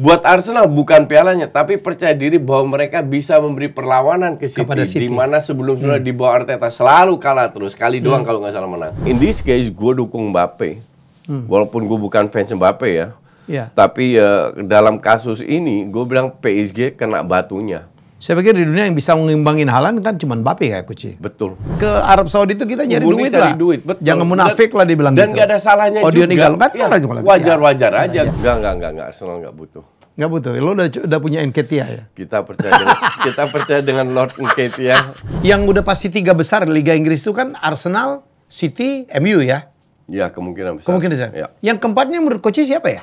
Buat Arsenal bukan pialanya, tapi percaya diri bahwa mereka bisa memberi perlawanan ke City, City. di mana sebelum hmm. di bawah Arteta selalu kalah terus, kali hmm. doang kalau nggak salah menang. In this case, gue dukung Mbappe, hmm. walaupun gue bukan fans Mbappe ya. Yeah. Tapi uh, dalam kasus ini, gue bilang PSG kena batunya. Saya pikir di dunia yang bisa mengimbangin Halan kan cuma Mbappe kayak Kuci. Betul. Ke Arab Saudi itu kita nyari duit lah. duit, betul. Jangan munafik lah dibilang dan gitu. Dan gak ada salahnya oh, juga. Oh, dia kan ya, Wajar-wajar ya. aja. Gak, gak, gak, enggak. Arsenal gak butuh. Gak butuh. Lo udah, udah punya Enketia ya? Kita percaya dengan, kita percaya dengan Lord ya. Yang udah pasti tiga besar Liga Inggris itu kan Arsenal, City, MU ya? Ya, kemungkinan besar. Kemungkinan besar. Ya. Yang keempatnya menurut Koci siapa ya?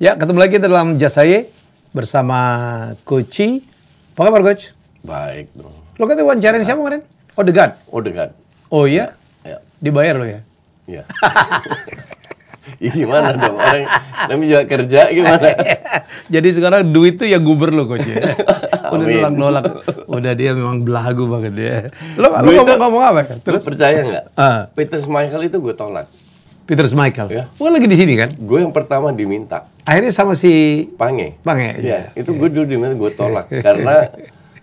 Ya, ketemu lagi dalam Jasaye bersama Koci. Apa kabar, Coach? Baik, Bro. Lo katanya wawancarain siapa kemarin? Odegaard. Oh, Odegaard. Oh, oh iya? Ya. Dibayar lo ya? Iya. gimana dong orang namanya juga kerja gimana? Iya. Jadi sekarang duit tuh ya guber lo coach. Ya. Udah nolak nolak. Udah dia memang belagu banget dia. Lo, lo ngomong, ngomong apa? Terus percaya nggak? Uh. Peter Michael itu gue tolak. Peter Michael. Ya. Gue lagi di sini kan? Gue yang pertama diminta. Akhirnya sama si Pange. Pange. Iya, ya. itu gue dulu diminta gue tolak karena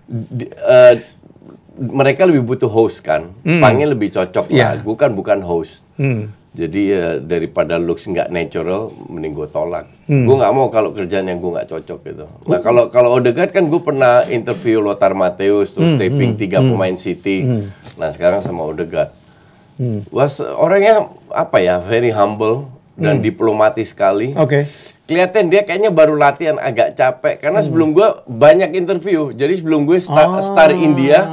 di, uh, mereka lebih butuh host kan. Mm. Pange lebih cocok ya. Gue kan bukan host. Mm. Jadi uh, daripada looks nggak natural, mending gue tolak. Hmm. Gue nggak mau kalau kerjaan yang gue nggak cocok gitu. Nah oh. kalau kalau Odegaard kan gue pernah interview Lothar Matthäus terus hmm, hmm taping hmm, tiga pemain City. Hmm. Nah sekarang sama Odegaard Hmm. Was orangnya apa ya? Very humble dan hmm. diplomatis sekali. Oke. Okay. Kelihatan dia kayaknya baru latihan agak capek karena hmm. sebelum gue banyak interview. Jadi sebelum gue star, oh. Ah. star India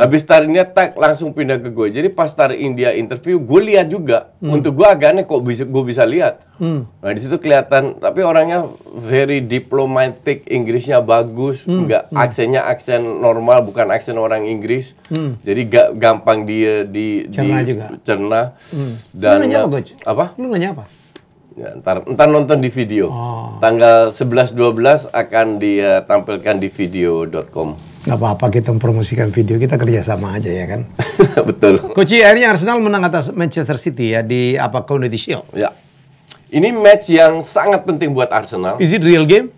Habis tarinya India tag langsung pindah ke gue. Jadi pas tar India interview, gue lihat juga. Hmm. Untuk gue agak aneh kok bisa gue bisa lihat. Hmm. Nah di situ kelihatan, tapi orangnya very diplomatic, Inggrisnya bagus, hmm. hmm. aksennya aksen normal, bukan aksen orang Inggris. Hmm. Jadi gak gampang dia di cerna di, juga. Cerna. Hmm. Dan lu nanya apa, ya, Apa? Lu nanya apa? Ya, ntar, ntar nonton di video. Oh. Tanggal 11-12 akan ditampilkan di video.com. Gak apa-apa kita mempromosikan video, kita kerjasama aja ya kan? Betul. Koci, akhirnya Arsenal menang atas Manchester City ya di apa Community Shield. Ya. Ini match yang sangat penting buat Arsenal. Is it real game?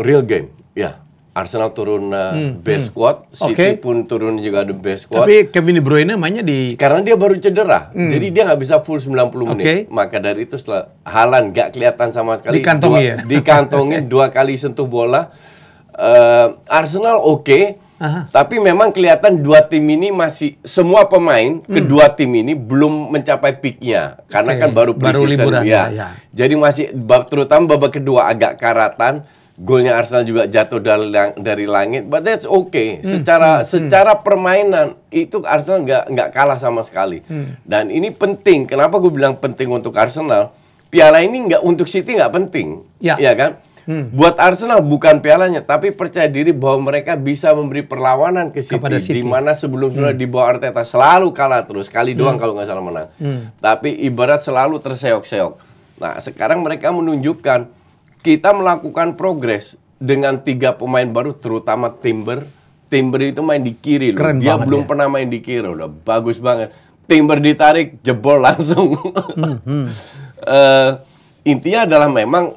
Real game, ya. Arsenal turun uh, hmm. base hmm. squad, hmm. City okay. pun turun juga ada base squad. Tapi Kevin De Bruyne mainnya di karena dia baru cedera. Hmm. Jadi dia nggak bisa full 90 menit. Okay. Maka dari itu setelah Halan nggak kelihatan sama sekali. Dikantongin. dua, ya. dua kali sentuh bola. Uh, Arsenal oke, okay, tapi memang kelihatan dua tim ini masih semua pemain hmm. kedua tim ini belum mencapai peaknya karena okay. kan baru baru liburan iya. ya. ya. Jadi masih terutama babak kedua agak karatan golnya Arsenal juga jatuh dari, dari langit, but that's okay. Hmm. Secara hmm. secara permainan itu Arsenal nggak nggak kalah sama sekali. Hmm. Dan ini penting. Kenapa gue bilang penting untuk Arsenal? Piala ini nggak untuk City nggak penting, ya, ya kan? Hmm. Buat Arsenal bukan pialanya, tapi percaya diri bahwa mereka bisa memberi perlawanan ke City, City. di mana sebelumnya hmm. di bawah Arteta selalu kalah terus, kali hmm. doang kalau nggak salah menang. Hmm. Tapi ibarat selalu terseok-seok. Nah, sekarang mereka menunjukkan kita melakukan progres dengan tiga pemain baru terutama Timber. Timber itu main di kiri loh. Keren Dia belum ya. pernah main di kiri loh. Udah bagus banget. Timber ditarik jebol langsung. hmm, hmm. uh, intinya adalah memang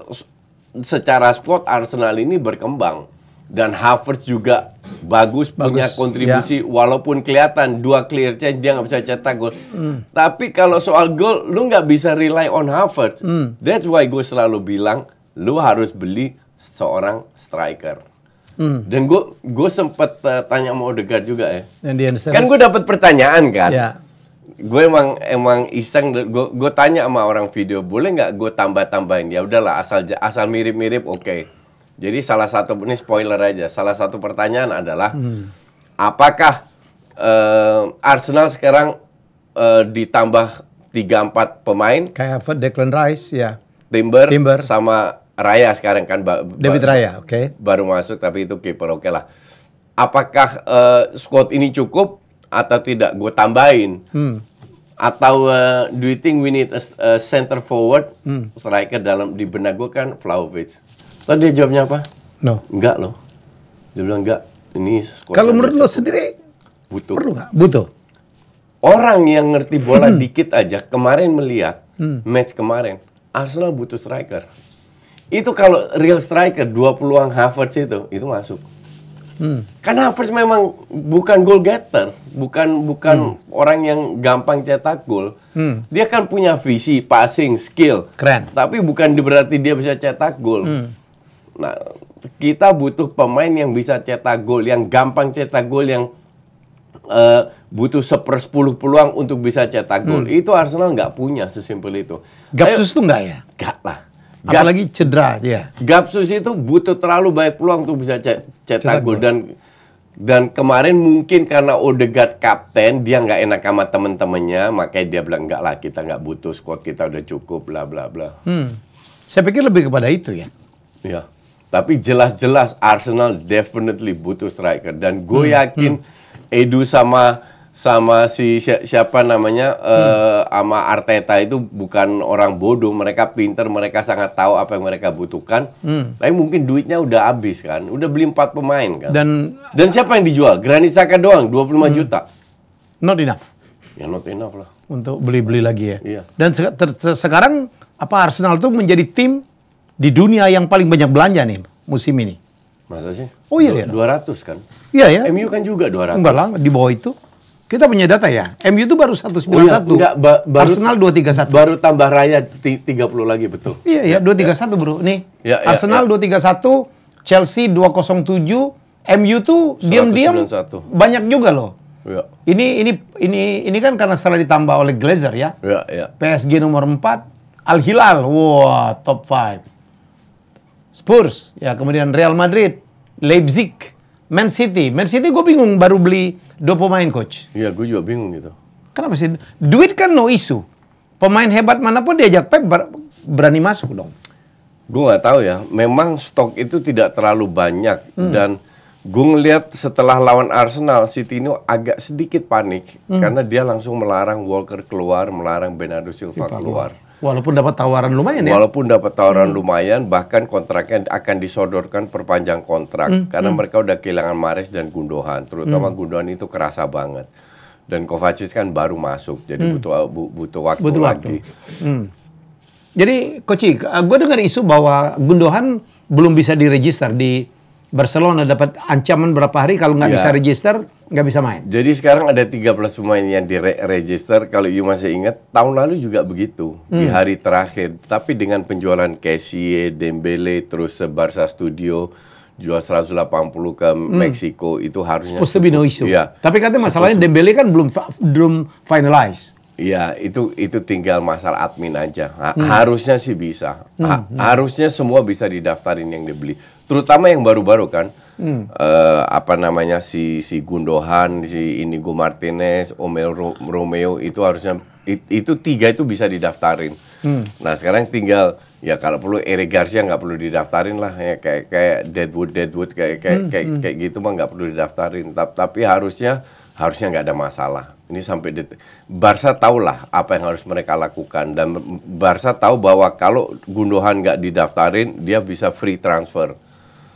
secara squad Arsenal ini berkembang dan Havertz juga bagus, bagus punya kontribusi ya. walaupun kelihatan dua clear change dia nggak bisa cetak gol. hmm. Tapi kalau soal gol lu nggak bisa rely on Havertz. hmm. That's why gue selalu bilang lu harus beli seorang striker. Hmm. Dan gue gue sempet uh, tanya mau dekat juga ya. kan gue dapat pertanyaan kan. Yeah. Gue emang emang iseng gue gue tanya sama orang video boleh nggak gue tambah tambahin ya udahlah asal asal mirip mirip oke. Okay. Jadi salah satu ini spoiler aja salah satu pertanyaan adalah hmm. apakah uh, Arsenal sekarang uh, ditambah tiga empat pemain kayak apa Declan Rice ya. Timber, Timber sama Raya sekarang kan ba David ba Raya, oke. Okay. Baru masuk tapi itu kiper oke okay lah. Apakah uh, squad ini cukup atau tidak? Gue tambahin. Hmm. Atau uh, do you think we need a, a center forward hmm. striker dalam di benak gue kan Vlahovic. Tadi dia jawabnya apa? No. Enggak loh. Dia bilang enggak. Ini squad. Kalau menurut lo sendiri butuh. Perlu gak? Butuh. Orang yang ngerti bola hmm. dikit aja kemarin melihat hmm. match kemarin Arsenal butuh striker. Itu kalau real striker dua peluang Havertz itu itu masuk. Hmm. Karena Havertz memang bukan goal getter, bukan bukan hmm. orang yang gampang cetak gol. Hmm. Dia kan punya visi, passing, skill. Keren. Tapi bukan berarti dia bisa cetak gol. Hmm. Nah, kita butuh pemain yang bisa cetak gol, yang gampang cetak gol, yang uh, butuh sepersepuluh peluang untuk bisa cetak gol. Hmm. Itu Arsenal nggak punya sesimpel itu. Gapsus itu nggak ya? Nggak lah. Gap, apalagi cedera ya. Gapsus itu butuh terlalu banyak peluang untuk bisa cetak, gol dan dan kemarin mungkin karena Odegaard kapten dia nggak enak sama temen-temennya makanya dia bilang enggak lah kita nggak butuh squad kita udah cukup bla bla bla. Hmm. Saya pikir lebih kepada itu ya. Ya, Tapi jelas-jelas Arsenal definitely butuh striker dan gue hmm. yakin hmm. Edu sama sama si siapa namanya hmm. uh, Arteta itu bukan orang bodoh, mereka pinter, mereka sangat tahu apa yang mereka butuhkan. Hmm. Tapi mungkin duitnya udah habis kan, udah beli empat pemain kan. Dan dan siapa yang dijual? Granit Saka doang 25 hmm. juta. Not enough. Ya not enough lah. Untuk beli-beli lagi ya. Iya. Dan se sekarang apa Arsenal tuh menjadi tim di dunia yang paling banyak belanja nih musim ini. Masa sih? Oh iya, dua iya. ratus kan? Iya ya. MU kan juga 200. Enggak lah, di bawah itu. Kita punya data ya. MU itu baru 191. Oh iya, ba baru Arsenal 231. Baru tambah raya 30 lagi betul. Iya, iya ya, 231 ya. Bro. Nih. Ya, ya, Arsenal ya. 231, Chelsea 207, MU tuh diam-diam banyak juga loh. Ya. Ini ini ini ini kan karena setelah ditambah oleh Glazer ya. ya, ya. PSG nomor 4, Al Hilal, wah wow, top 5. Spurs, ya kemudian Real Madrid, Leipzig, Man City. Man City gue bingung baru beli dua pemain coach. Iya, gue juga bingung gitu. Kenapa sih? Duit kan no isu. Pemain hebat manapun diajak Pep berani masuk dong. Gue nggak tahu ya. Memang stok itu tidak terlalu banyak hmm. dan gue ngelihat setelah lawan Arsenal, City ini agak sedikit panik hmm. karena dia langsung melarang Walker keluar, melarang Bernardo Silva keluar. Walaupun dapat tawaran lumayan ya. Walaupun dapat tawaran hmm. lumayan, bahkan kontraknya akan disodorkan perpanjang kontrak hmm. karena hmm. mereka udah kehilangan Mares dan Gundohan, terutama hmm. Gundogan itu kerasa banget. Dan Kovacic kan baru masuk, jadi hmm. butuh bu, butuh waktu butuh lagi. Hmm. Jadi Koci, eh, gue dengar isu bahwa Gundohan belum bisa diregister di Barcelona dapat ancaman berapa hari kalau nggak ya. bisa register nggak bisa main. Jadi sekarang ada 13 pemain yang diregister. Kalau you masih ingat tahun lalu juga begitu hmm. di hari terakhir. Tapi dengan penjualan Kessie, Dembele, terus Barca Studio jual 180 ke hmm. Meksiko itu harusnya. Supposed to be no issue. Ya. Tapi katanya masalahnya Dembele kan belum belum finalize. Iya, itu itu tinggal masalah admin aja. Ha, hmm. Harusnya sih bisa. Hmm, ha, hmm. Harusnya semua bisa didaftarin yang dibeli terutama yang baru-baru kan hmm. uh, apa namanya si si Gundohan si Inigo Martinez Omel Ro Romeo itu harusnya it, itu tiga itu bisa didaftarin hmm. nah sekarang tinggal ya kalau perlu Eric Garcia nggak perlu didaftarin lah ya kayak kayak Deadwood Deadwood kayak kayak hmm. kayak, hmm. kayak gitu mah nggak perlu didaftarin tapi, tapi harusnya harusnya nggak ada masalah ini sampai di Barca lah apa yang harus mereka lakukan dan Barca tahu bahwa kalau Gundogan nggak didaftarin dia bisa free transfer.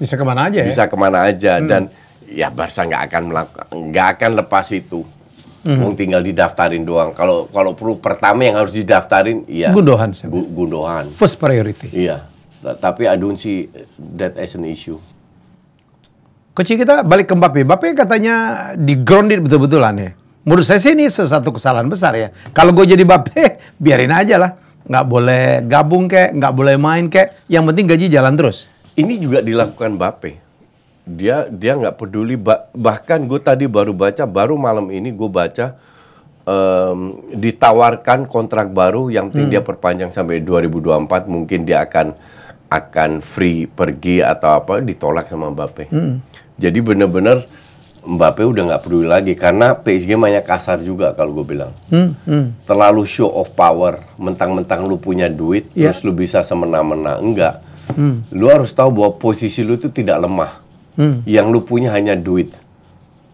Bisa kemana aja ya? Bisa kemana aja hmm. dan ya Barca nggak akan melakukan nggak akan lepas itu. Hmm. tinggal didaftarin doang. Kalau kalau perlu pertama yang harus didaftarin, ya gundohan. Gu Gundohan First priority. Iya. Tapi I don't see that as an issue. Kecil kita balik ke Mbappe. Mbappe katanya di grounded betul betul aneh. Ya. Menurut saya sih ini sesuatu kesalahan besar ya. Kalau gue jadi Mbappe, biarin aja lah. Nggak boleh gabung kek, nggak boleh main kek. Yang penting gaji jalan terus ini juga dilakukan Bape. Dia dia nggak peduli bahkan gue tadi baru baca baru malam ini gue baca um, ditawarkan kontrak baru yang hmm. dia perpanjang sampai 2024 mungkin dia akan akan free pergi atau apa ditolak sama Mbappe. Hmm. Jadi benar-benar Mbappe udah nggak peduli lagi karena PSG mainnya kasar juga kalau gue bilang. Hmm, hmm. Terlalu show of power, mentang-mentang lu punya duit yeah. terus lu bisa semena-mena enggak Hmm. Lu harus tahu bahwa posisi lu itu tidak lemah. Hmm. Yang lu punya hanya duit.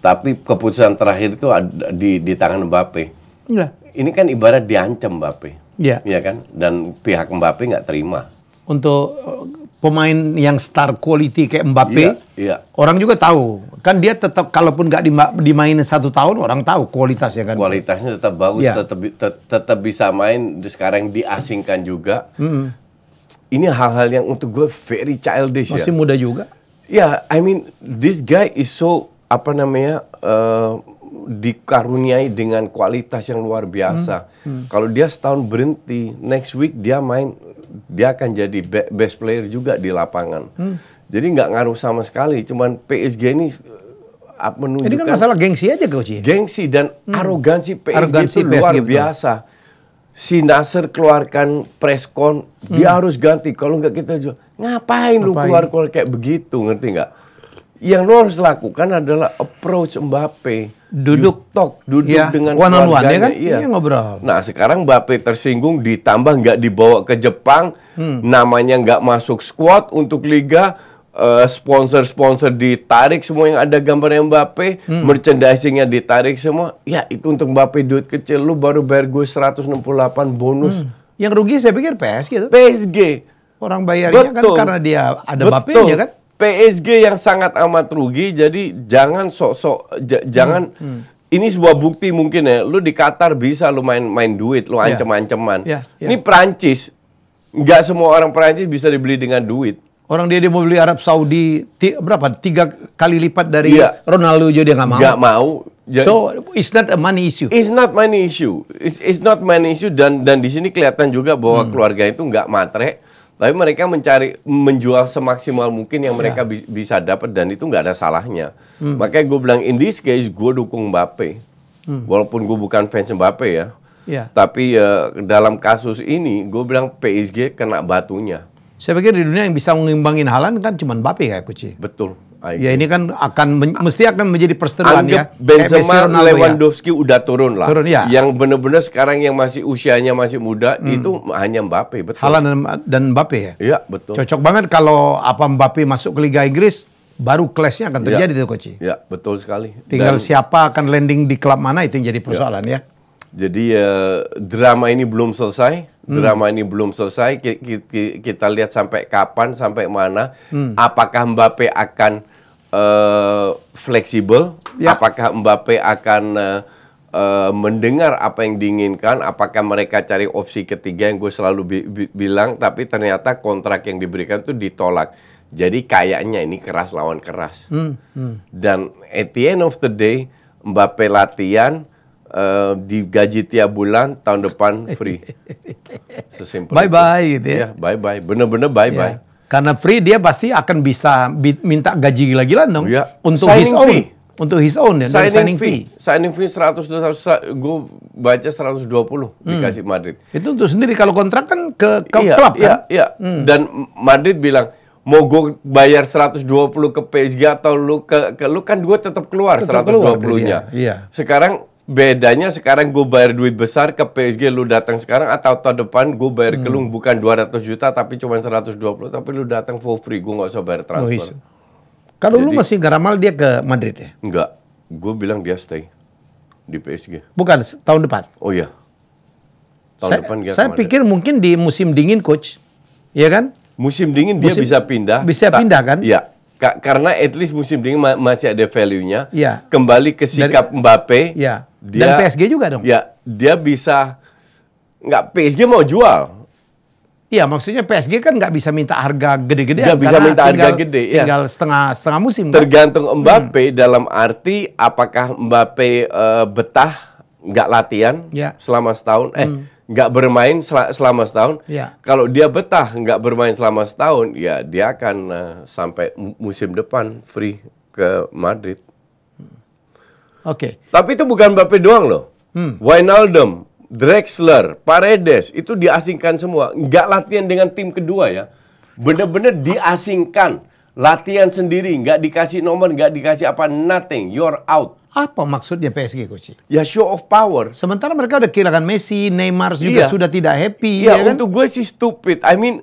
Tapi keputusan terakhir itu ada di di tangan Mbappe. Ya. Ini kan ibarat diancam Mbappe. Iya. Iya kan? Dan pihak Mbappe nggak terima. Untuk eh, pemain yang star quality kayak Mbappe, ya, ya. orang juga tahu. Kan dia tetap kalaupun nggak dimainin satu tahun, orang tahu kualitasnya kan. Kualitasnya tetap bagus, ya. tetap, tetap bisa main. Sekarang diasingkan juga. -hmm ini hal-hal yang untuk gue very childish Masih ya. muda juga? Ya, yeah, I mean this guy is so apa namanya uh, dikaruniai dengan kualitas yang luar biasa. Hmm. Hmm. Kalau dia setahun berhenti, next week dia main dia akan jadi be best player juga di lapangan. Hmm. Jadi nggak ngaruh sama sekali. Cuman PSG ini menunjukkan. Eh, ini kan masalah gengsi aja coach Gengsi dan hmm. arogansi PSG arogansi itu luar PSG biasa si Nasir keluarkan preskon, hmm. dia harus ganti. Kalau nggak kita jual, ngapain, ngapain? lu keluar-keluar kayak begitu, ngerti nggak? Yang lu harus lakukan adalah approach Mbappe. Duduk. You talk, duduk yeah. dengan one on one, ya kan? Iya. iya ngobrol. Nah sekarang Mbappe tersinggung, ditambah nggak dibawa ke Jepang, hmm. namanya nggak masuk squad untuk Liga, Eh, sponsor-sponsor uh, ditarik semua yang ada gambar yang Mbappe, hmm. merchandisingnya ditarik semua. Ya itu untuk Mbappe duit kecil, lu baru bayar gue 168 bonus. Hmm. Yang rugi saya pikir PSG itu PSG. Orang bayarnya kan Betul. kan karena dia ada Mbappe nya kan. PSG yang sangat amat rugi, jadi jangan sok-sok, hmm, jangan hmm. Hmm ini sebuah bukti mungkin ya. Lu di Qatar bisa lu main main duit, lu ya. ancam ancem-anceman. Yeah. Yeah. Ini Prancis. Nggak semua orang Prancis bisa dibeli dengan duit. Orang dia dia mau beli Arab Saudi berapa tiga kali lipat dari yeah. Ronaldo jadi nggak mau. Gak mau. Jadi, so it's not a money issue. It's not money issue. It's, it's not money issue dan dan di sini kelihatan juga bahwa hmm. keluarga itu nggak matre, tapi mereka mencari menjual semaksimal mungkin yang iya. mereka yeah. bi bisa dapat dan itu nggak ada salahnya. Hmm. Makanya gue bilang in this case gue dukung Mbappe, hmm. walaupun gue bukan fans Mbappe ya. Yeah. Tapi uh, dalam kasus ini gue bilang PSG kena batunya. Saya pikir di dunia yang bisa mengimbangin Halan kan cuma Mbappe kayak Kuci. Betul. Ah, ya ini kan akan mesti akan menjadi perseteruan Anggap ya. Benzema, Ronaldo, ya. Lewandowski ya. udah turun lah. Turun, ya. Yang benar-benar sekarang yang masih usianya masih muda hmm. itu hanya Mbappe betul. Halan dan, dan Mbappe ya. Iya betul. Cocok banget kalau apa Mbappe masuk ke Liga Inggris baru kelasnya akan iya. terjadi ya. tuh Koci. Iya betul sekali. Tinggal siapa akan landing di klub mana itu yang jadi iya. persoalan ya. ya. Jadi uh, drama ini belum selesai Hmm. drama ini belum selesai kita lihat sampai kapan sampai mana hmm. apakah Mbappe akan uh, fleksibel ya. apakah Mbappe akan uh, uh, mendengar apa yang diinginkan, apakah mereka cari opsi ketiga yang gue selalu bi bi bilang, tapi ternyata kontrak yang diberikan itu ditolak. Jadi kayaknya ini keras lawan keras. Hmm, hmm. Dan at the end of the day, Mbappe latihan, uh, eh, gaji tiap bulan tahun depan free. Sesimpel. Bye bye gitu ya. Yeah, bye bye. Bener-bener bye bye. Yeah. Karena free dia pasti akan bisa minta gaji gila-gilaan dong ya. untuk signing his own. Fee. Untuk his own ya, signing, signing fee. fee. Signing fee 100, 100 gue baca 120 hmm. dikasih Madrid. Itu untuk sendiri kalau kontrak kan ke, ke iya, klub iya, kan? Iya, hmm. Dan Madrid bilang, mau gue bayar 120 ke PSG atau lu ke, ke lu kan gue tetap keluar tetap 120-nya. Keluar, iya. Sekarang bedanya sekarang gue bayar duit besar ke PSG lu datang sekarang atau tahun depan gue bayar hmm. ke lu hmm. bukan 200 juta tapi cuma 120 tapi lu datang for free gue nggak usah bayar oh, transfer. Oh, Kalau lu masih garamal dia ke Madrid ya? Enggak, gue bilang dia stay di PSG. Bukan tahun depan. Oh iya. Tahun saya, depan dia Saya pikir mungkin di musim dingin coach. ya kan? Musim dingin dia bisa pindah. Bisa pindah kan? Iya. Ka karena at least musim dingin ma masih ada value-nya. Ya. Kembali ke sikap Dari, Mbappe. Ya dia, Dan PSG juga dong. Ya, dia bisa nggak PSG mau jual. Iya, maksudnya PSG kan nggak bisa minta harga gede-gede. Nggak bisa minta tinggal, harga gede, ya. Tinggal setengah setengah musim. Kan? Tergantung kan? Mbappe hmm. dalam arti apakah Mbappe uh, betah nggak latihan ya. selama setahun, eh hmm. nggak bermain sel selama setahun. Ya. Kalau dia betah nggak bermain selama setahun, ya dia akan uh, sampai musim depan free ke Madrid. Oke. Okay. Tapi itu bukan Mbappe doang loh. Hmm. Wijnaldum, Drexler, Paredes itu diasingkan semua. Nggak latihan dengan tim kedua ya. Bener-bener diasingkan. Latihan sendiri, nggak dikasih nomor, nggak dikasih apa, nothing. You're out. Apa maksudnya PSG, Coach? Ya show of power. Sementara mereka udah kehilangan Messi, Neymar juga iya. sudah tidak happy. Iya, ya kan? untuk gue sih stupid. I mean,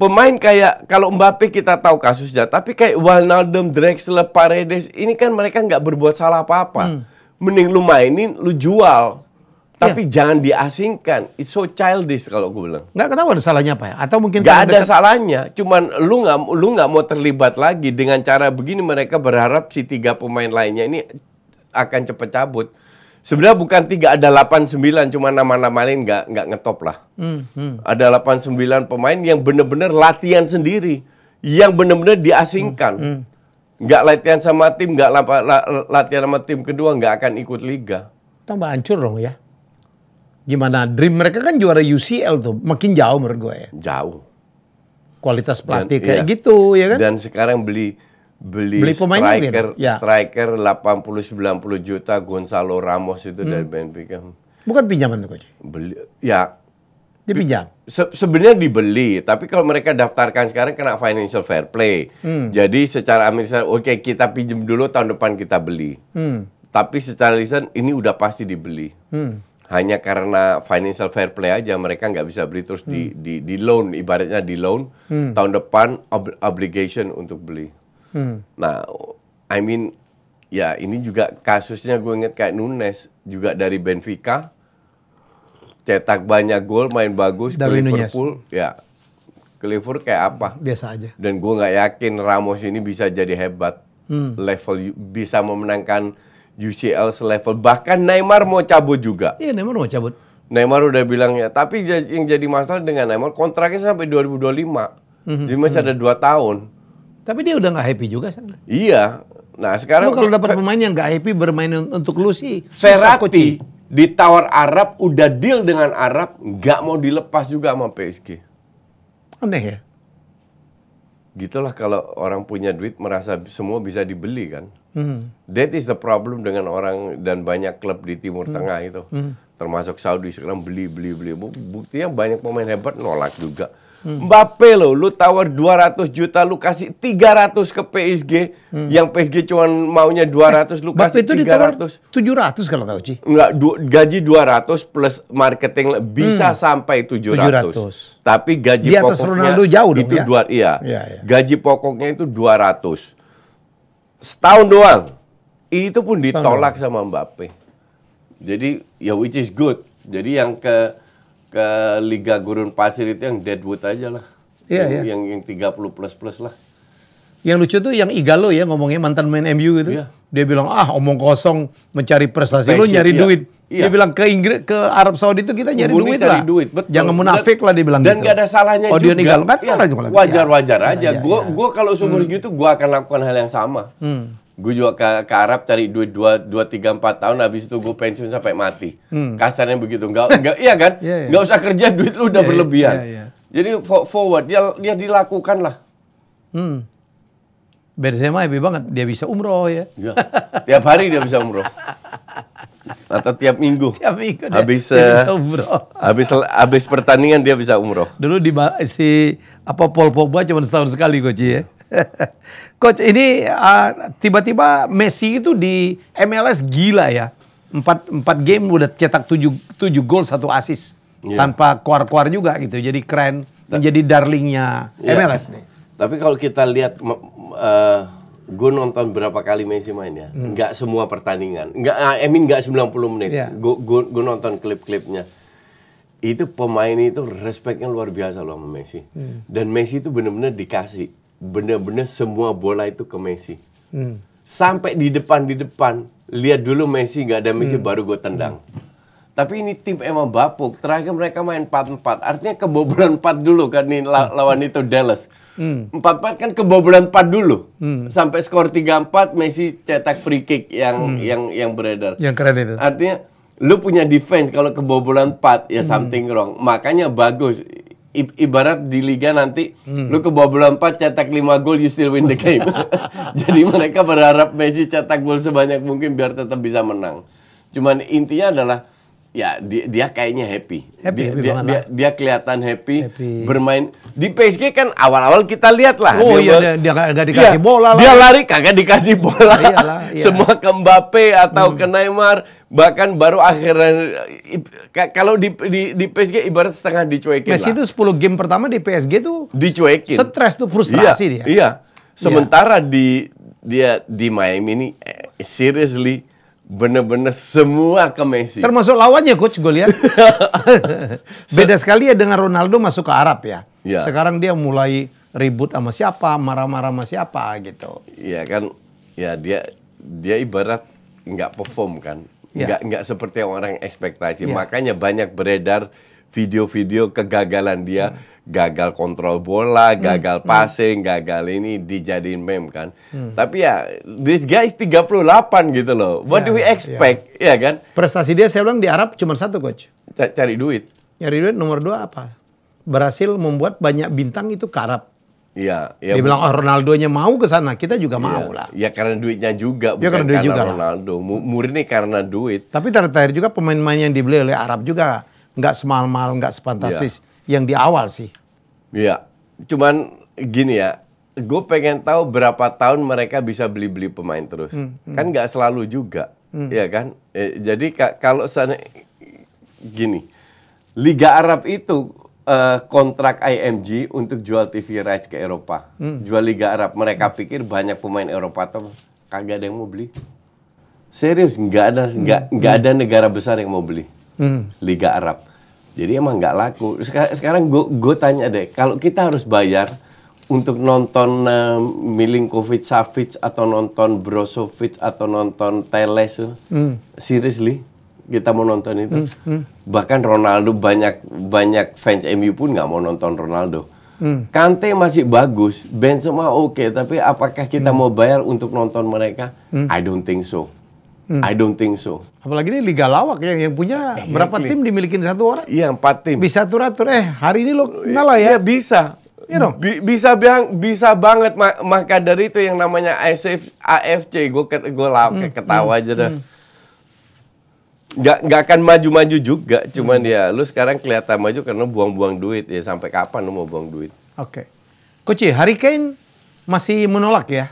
pemain kayak kalau Mbappe kita tahu kasusnya, tapi kayak Wijnaldum, Drexler, Paredes ini kan mereka nggak berbuat salah apa-apa. Hmm. Mending lu mainin, lu jual. Iya. Tapi yeah. jangan diasingkan. It's so childish kalau gue bilang. Nggak ketahuan salahnya apa ya? Atau mungkin nggak ada dekat... salahnya. Cuman lu nggak lu nggak mau terlibat lagi dengan cara begini mereka berharap si tiga pemain lainnya ini akan cepat cabut sebenarnya bukan tiga ada 89 cuma nama-nama lain nggak nggak ngetop lah. Hmm, hmm. Ada 89 pemain yang benar-benar latihan sendiri, yang benar-benar diasingkan. Hmm, hmm. Nggak latihan sama tim, nggak la la latihan sama tim kedua, nggak akan ikut liga. Tambah hancur dong ya. Gimana dream mereka kan juara UCL tuh, makin jauh menurut gue ya. Jauh. Kualitas pelatih Dan, kayak iya. gitu ya kan. Dan sekarang beli beli, beli pemainnya striker ya. striker 80 90 juta Gonzalo Ramos itu hmm. dari Benfica. Bukan pinjaman tuh Beli ya dipinjam. Se sebenarnya dibeli, tapi kalau mereka daftarkan sekarang kena financial fair play. Hmm. Jadi secara administrasi oke okay, kita pinjam dulu tahun depan kita beli. Hmm. Tapi secara lisan ini udah pasti dibeli. Hmm. Hanya karena financial fair play aja mereka nggak bisa beli terus hmm. di, di di loan ibaratnya di loan hmm. tahun depan ob obligation untuk beli. Hmm. Nah, I mean ya ini juga kasusnya gue inget kayak Nunes juga dari Benfica cetak banyak gol, main bagus dari ke Liverpool, Nunes. ya ke Liverpool kayak apa? Biasa aja. Dan gue nggak yakin Ramos ini bisa jadi hebat hmm. level bisa memenangkan UCL selevel bahkan Neymar mau cabut juga. Iya Neymar mau cabut. Neymar udah bilang ya, tapi yang jadi masalah dengan Neymar kontraknya sampai 2025. Mm -hmm. Jadi masih mm -hmm. ada dua tahun. Tapi dia udah nggak happy juga sana. Iya. Nah sekarang lu kalau dapat pemain yang nggak happy bermain untuk lu sih. Ferrati ditawar Arab, udah deal dengan Arab, nggak mau dilepas juga sama PSG. Aneh ya. Gitulah kalau orang punya duit merasa semua bisa dibeli kan. Hmm. That is the problem dengan orang dan banyak klub di Timur hmm. Tengah itu, hmm. termasuk Saudi sekarang beli beli beli. Bukti yang banyak pemain hebat nolak juga. Hmm. Mbappe lo, lu tawar 200 juta, lu kasih 300 ke PSG, hmm. yang PSG cuma maunya 200, eh, lu kasih itu 300. itu 700 kalau tahu Ci. Enggak, du, gaji 200 plus marketing bisa hmm. sampai 700. 700. Tapi gaji Di atas pokoknya Ronaldo jauh dong, itu ya? dua, iya. Ya, ya. Gaji pokoknya itu 200. Setahun doang. Itu pun ditolak Setahun. sama Mbappe. Jadi ya which is good. Jadi yang ke ke Liga Gurun Pasir itu yang Deadwood aja lah. Iya, yang, yeah. Yang, yang 30 plus-plus lah. Yang lucu tuh yang Igalo ya ngomongnya mantan main MU gitu. Yeah. Dia bilang, ah omong kosong mencari prestasi, lu nyari iya. duit. Iya. Dia bilang ke Inggris ke Arab Saudi itu kita nyari duit lah. duit, betul. Jangan munafik lah dia bilang Dan gitu. gak ada salahnya oh, juga. ya, kan wajar-wajar ya. aja. Nah, gua Ya, gua kalau sumur hmm. gitu gua akan lakukan hal yang sama. Hmm gue juga ke, ke Arab cari duit dua dua tiga empat tahun habis itu gue pensiun sampai mati hmm. kasarnya begitu nggak nggak iya kan iya, iya. nggak yeah, usah kerja duit lu udah yeah, iya, berlebihan yeah, yeah. jadi forward dia dia dilakukan lah hmm. Benzema happy banget dia bisa umroh ya, ya. tiap hari dia bisa umroh atau tiap minggu tiap minggu dia, habis dia bisa eh, umroh habis habis pertandingan dia bisa umroh dulu di si apa Paul Pogba cuma setahun sekali gue ya Coach ini ah, tiba-tiba uh, Messi itu di MLS gila ya. empat empat game udah cetak tujuh tujuh gol satu asis yeah. tanpa keluar-keluar juga gitu. Jadi keren menjadi darlingnya yeah. MLS nih. Tapi kalau kita lihat uh, eh, gue nonton berapa kali Messi main ya, hmm. nggak semua pertandingan, nggak, ah, I mean nggak 90 menit, yeah. gue nonton klip-klipnya, itu pemain itu respeknya luar biasa loh sama Messi, hmm. dan Messi itu bener-bener dikasih, benar-benar semua bola itu ke Messi. Hmm. Sampai di depan di depan, lihat dulu Messi nggak ada Messi hmm. baru gue tendang. Hmm. Tapi ini tim emang bapuk. Terakhir mereka main 4-4. Artinya kebobolan 4 dulu kan nih la hmm. lawan itu Dallas. 4 4 hmm. kan kebobolan 4 dulu. Hmm. Sampai skor 3-4 Messi cetak free kick yang hmm. yang yang beredar. Yang keren itu. Artinya lu punya defense kalau kebobolan 4 ya hmm. something hmm. wrong. Makanya bagus I, ibarat di liga nanti hmm. lu babak 4 cetak 5 gol you still win the game. Jadi mereka berharap Messi cetak gol sebanyak mungkin biar tetap bisa menang. Cuman intinya adalah ya dia, dia kayaknya happy. Happy, dia, happy dia, dia, lah. dia kelihatan happy, happy bermain di PSG kan awal-awal kita lihat lah. Oh dia iya, ber, dia, dia gak iya, dikasih dia, bola lah. Dia lari kagak dikasih bola. iyalah, iya. Semua ke Mbappe atau hmm. ke Neymar, bahkan baru akhirnya kalau di, di di PSG ibarat setengah dicuekin Messi lah. itu 10 game pertama di PSG tuh dicuekin. Stres tuh iya, frustrasi iya, dia. Iya. iya. Sementara iya. di dia di Miami ini eh, seriously bener-bener semua ke Messi. Termasuk lawannya coach gue lihat. Beda sekali ya dengan Ronaldo masuk ke Arab ya. ya. Sekarang dia mulai ribut sama siapa, marah-marah sama siapa gitu. Iya kan, ya dia dia ibarat nggak perform kan, ya. nggak nggak seperti orang ekspektasi. Ya. Makanya banyak beredar video-video kegagalan dia. Hmm gagal kontrol bola, hmm, gagal hmm. passing, hmm. gagal ini dijadiin meme kan. Hmm. Tapi ya this guy 38 gitu loh. What yeah, do we ya. expect? Yeah. Ya kan? Prestasi dia saya bilang di Arab cuma satu coach. C cari duit. Cari duit nomor dua apa? Berhasil membuat banyak bintang itu ke Arab. Iya, ya, Dia bilang oh nya mau ke sana, kita juga ya, mau lah. Ya karena duitnya juga, ya, bukan karena, duit karena juga Ronaldo. Murni karena duit. Tapi terakhir juga pemain-pemain yang dibeli oleh Arab juga nggak semal-mal, nggak sepantasis. Ya yang di awal sih. Iya, cuman gini ya, gue pengen tahu berapa tahun mereka bisa beli-beli pemain terus. Hmm, hmm. Kan nggak selalu juga, hmm. ya kan? Eh, jadi kalau sana gini, Liga Arab itu uh, kontrak IMG untuk jual TV rights ke Eropa, hmm. jual Liga Arab. Mereka hmm. pikir banyak pemain Eropa tuh kagak ada yang mau beli. Serius, nggak ada, nggak hmm. nggak ada negara besar yang mau beli hmm. Liga Arab. Jadi emang nggak laku. Sekarang gue tanya deh, kalau kita harus bayar untuk nonton uh, eh, Milinkovic Savic atau nonton Brozovic atau nonton Teles, mm. seriously kita mau nonton itu. Mm, mm. Bahkan Ronaldo banyak banyak fans MU pun nggak mau nonton Ronaldo. Mm. Kante masih bagus, Benzema oke, okay, tapi apakah kita mm. mau bayar untuk nonton mereka? Mm. I don't think so. Hmm. I don't think so. Apalagi ini liga lawak yang yang punya exactly. berapa tim dimiliki satu orang? Iya empat tim. Bisa turatur eh hari ini lo ngalah ya? Iya bisa. you iya Know? Bi bisa bilang bisa banget maka dari itu yang namanya ASF, AFC gue gue hmm. ketawa hmm. aja dah. Hmm. Gak, gak akan maju-maju juga, cuman hmm. ya lu sekarang kelihatan maju karena buang-buang duit ya sampai kapan lu mau buang duit? Oke, okay. Koci Hurricane masih menolak ya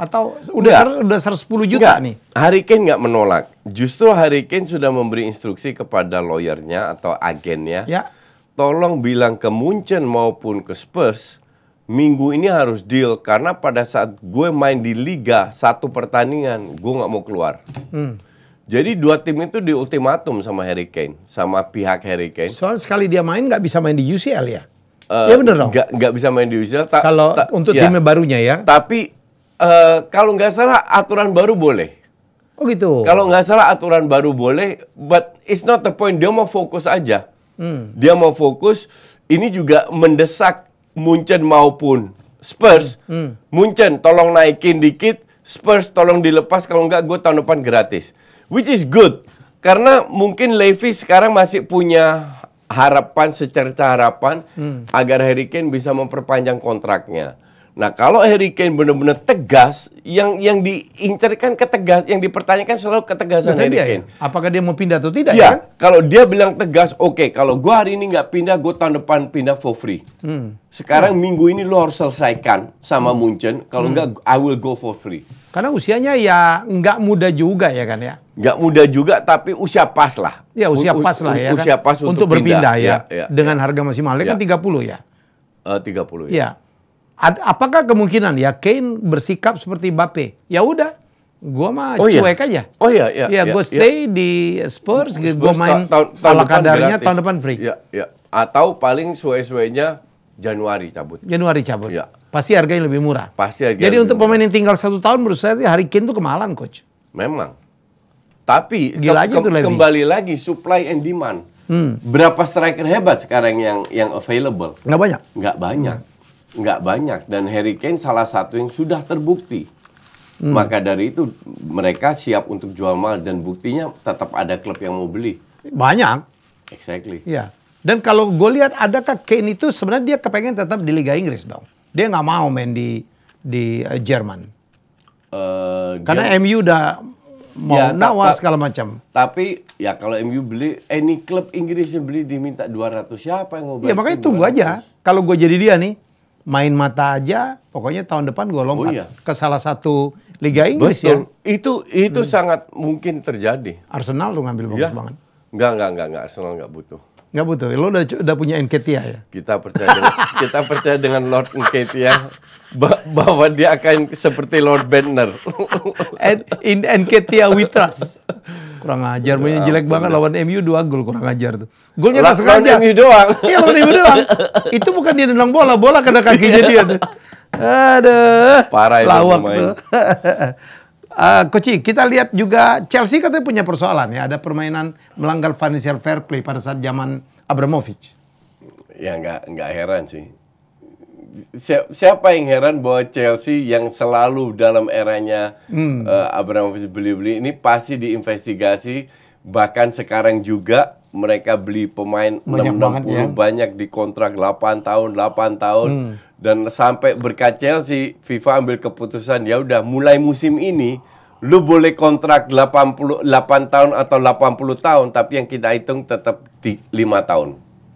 atau udah udah sepuluh juta enggak. nih? Harry Kane nggak menolak. Justru Harry Kane sudah memberi instruksi kepada lawyernya atau agennya. Ya. Tolong bilang ke Munchen maupun ke Spurs, minggu ini harus deal karena pada saat gue main di liga satu pertandingan, gue nggak mau keluar. Hmm. Jadi dua tim itu di ultimatum sama Harry Kane, sama pihak Harry Kane. Soal sekali dia main nggak bisa main di UCL ya? Uh, ya bener dong. Nggak bisa main di UCL. Kalau untuk ya, timnya barunya ya. Tapi Uh, kalau nggak salah aturan baru boleh. Oh gitu. Kalau nggak salah aturan baru boleh, but it's not the point. Dia mau fokus aja. Hmm. Dia mau fokus. Ini juga mendesak Munchen maupun Spurs. Hmm. Hmm. Munchen tolong naikin dikit, Spurs tolong dilepas. Kalau nggak, gue tahun depan gratis. Which is good karena mungkin Levi sekarang masih punya harapan secerca harapan hmm. agar Harry Kane bisa memperpanjang kontraknya. Nah, kalau Harry Kane benar-benar tegas, yang yang diincarkan ketegas, yang dipertanyakan selalu ketegasan Harry iya, iya. Kane. Apakah dia mau pindah atau tidak? Iya. Ya kan? kalau dia bilang tegas, oke, okay, kalau gue hari ini nggak pindah, gue tahun depan pindah for free. Hmm. Sekarang hmm. minggu ini lo harus selesaikan sama hmm. Munchen. Kalau hmm. nggak, I will go for free. Karena usianya ya nggak muda juga ya kan ya? Nggak muda juga, tapi usia pas lah. Ya usia pas lah ya. Usia kan? pas untuk, untuk berpindah ya. Iya, kan ya, eh, ya Dengan ya. harga masih mahal, ya. kan 30 ya? Uh, 30 ya. ya Apakah kemungkinan ya Kane bersikap seperti Mbappe? Ya udah, gua mah oh, iya. cuek iya. aja. Oh iya, iya. Ya, iya, iya. stay iya. di Spurs, Spurs gue main ta ta tahun ala kadarnya tahun depan free. Iya, iya. Atau paling sesuai-suainya Januari cabut. Januari cabut. Iya. Pasti harganya lebih murah. Pasti harganya Jadi untuk pemain yang tinggal satu tahun menurut saya hari Kane tuh kemalan coach. Memang. Tapi Gila ke aja ke kembali lagi supply and demand. Hmm. Berapa striker hebat sekarang yang yang available? Nggak banyak. Nggak banyak. Hmm nggak banyak dan Harry Kane salah satu yang sudah terbukti. Hmm. Maka dari itu mereka siap untuk jual mahal dan buktinya tetap ada klub yang mau beli. Banyak. Exactly. Ya. Dan kalau gue lihat adakah Kane itu sebenarnya dia kepengen tetap di Liga Inggris dong. Dia nggak mau main di di eh, Jerman. Uh, Karena dia, MU udah mau ya, nawar ta, segala macam. Tapi ya kalau MU beli, any klub Inggris yang beli diminta 200 siapa yang mau iya, beli Ya makanya tunggu aja. Kalau gue jadi dia nih, main mata aja, pokoknya tahun depan gue lompat oh, iya. ke salah satu Liga Inggris ya. Betul. ya. Itu itu hmm. sangat mungkin terjadi. Arsenal tuh ngambil iya. bagus ya. banget. Enggak, enggak, enggak, enggak. Arsenal enggak butuh. Enggak butuh. Lo udah udah punya NKT ya? Kita percaya dengan, kita percaya dengan Lord ya bahwa dia akan seperti Lord Banner. And in Enketia we trust. Kurang ajar, ya mainnya jelek banget ya. lawan MU dua gol kurang ajar tuh. Golnya nggak sengaja. MU doang. Iya lawan MU doang. Itu bukan dia nendang bola, bola kena kakinya dia tuh. Aduh. Parah itu lawak pemain. Uh, Koci, kita lihat juga Chelsea katanya punya persoalan ya. Ada permainan melanggar financial fair play pada saat zaman Abramovich. Ya nggak nggak heran sih siapa yang heran bahwa Chelsea yang selalu dalam eranya hmm. uh, Abramovich beli-beli ini pasti diinvestigasi bahkan sekarang juga mereka beli pemain banyak 60 banget, ya? banyak di kontrak 8 tahun 8 tahun hmm. dan sampai berkat Chelsea FIFA ambil keputusan ya udah mulai musim ini lu boleh kontrak 88 tahun atau 80 tahun tapi yang kita hitung tetap 5 tahun.